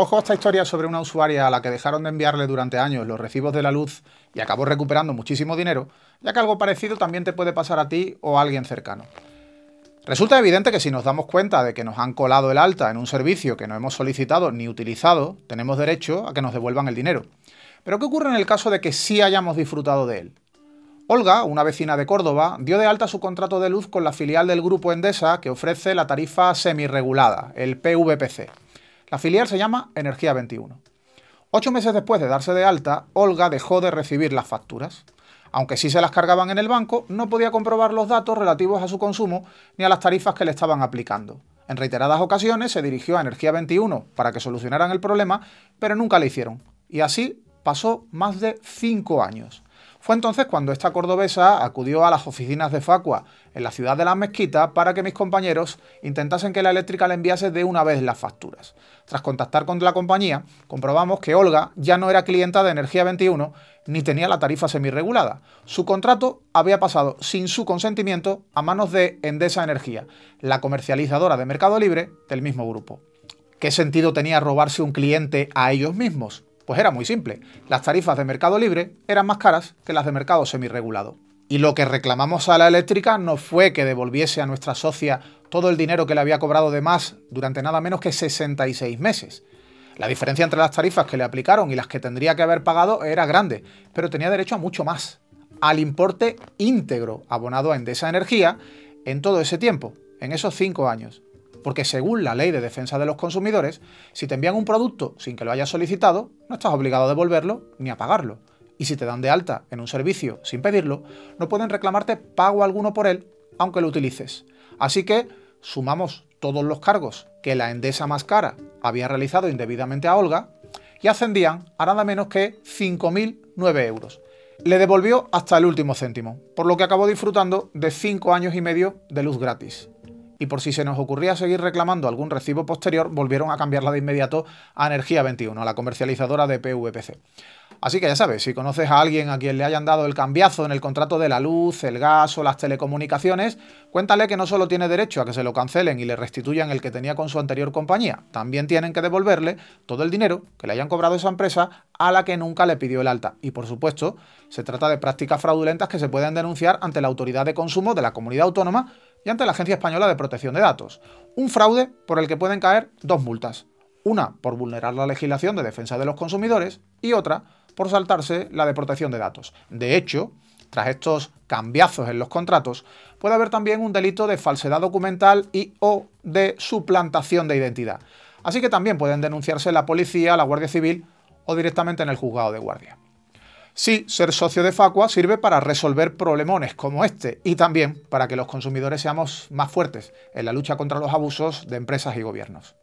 Ojo a esta historia sobre una usuaria a la que dejaron de enviarle durante años los recibos de la luz y acabó recuperando muchísimo dinero, ya que algo parecido también te puede pasar a ti o a alguien cercano. Resulta evidente que si nos damos cuenta de que nos han colado el alta en un servicio que no hemos solicitado ni utilizado, tenemos derecho a que nos devuelvan el dinero. Pero ¿qué ocurre en el caso de que sí hayamos disfrutado de él? Olga, una vecina de Córdoba, dio de alta su contrato de luz con la filial del grupo Endesa que ofrece la tarifa semirregulada, el PVPC. La filial se llama Energía 21. Ocho meses después de darse de alta, Olga dejó de recibir las facturas. Aunque sí se las cargaban en el banco, no podía comprobar los datos relativos a su consumo ni a las tarifas que le estaban aplicando. En reiteradas ocasiones se dirigió a Energía 21 para que solucionaran el problema, pero nunca le hicieron. Y así pasó más de cinco años. Fue entonces cuando esta cordobesa acudió a las oficinas de Facua, en la ciudad de las Mezquitas, para que mis compañeros intentasen que la eléctrica le enviase de una vez las facturas. Tras contactar con la compañía, comprobamos que Olga ya no era clienta de Energía 21 ni tenía la tarifa semirregulada. Su contrato había pasado sin su consentimiento a manos de Endesa Energía, la comercializadora de Mercado Libre del mismo grupo. ¿Qué sentido tenía robarse un cliente a ellos mismos? Pues era muy simple, las tarifas de mercado libre eran más caras que las de mercado semirregulado. Y lo que reclamamos a la eléctrica no fue que devolviese a nuestra socia todo el dinero que le había cobrado de más durante nada menos que 66 meses. La diferencia entre las tarifas que le aplicaron y las que tendría que haber pagado era grande, pero tenía derecho a mucho más, al importe íntegro abonado a Endesa Energía en todo ese tiempo, en esos cinco años. Porque según la ley de defensa de los consumidores, si te envían un producto sin que lo hayas solicitado, no estás obligado a devolverlo ni a pagarlo. Y si te dan de alta en un servicio sin pedirlo, no pueden reclamarte pago alguno por él, aunque lo utilices. Así que sumamos todos los cargos que la Endesa más cara había realizado indebidamente a Olga y ascendían a nada menos que 5.009 euros. Le devolvió hasta el último céntimo, por lo que acabó disfrutando de 5 años y medio de luz gratis y por si se nos ocurría seguir reclamando algún recibo posterior, volvieron a cambiarla de inmediato a Energía 21, a la comercializadora de PVPC. Así que ya sabes, si conoces a alguien a quien le hayan dado el cambiazo en el contrato de la luz, el gas o las telecomunicaciones, cuéntale que no solo tiene derecho a que se lo cancelen y le restituyan el que tenía con su anterior compañía, también tienen que devolverle todo el dinero que le hayan cobrado esa empresa a la que nunca le pidió el alta. Y por supuesto, se trata de prácticas fraudulentas que se pueden denunciar ante la autoridad de consumo de la comunidad autónoma y ante la Agencia Española de Protección de Datos. Un fraude por el que pueden caer dos multas. Una por vulnerar la legislación de defensa de los consumidores y otra por saltarse la de protección de datos. De hecho, tras estos cambiazos en los contratos, puede haber también un delito de falsedad documental y o de suplantación de identidad. Así que también pueden denunciarse la policía, la Guardia Civil o directamente en el juzgado de guardia. Sí, ser socio de Facua sirve para resolver problemones como este y también para que los consumidores seamos más fuertes en la lucha contra los abusos de empresas y gobiernos.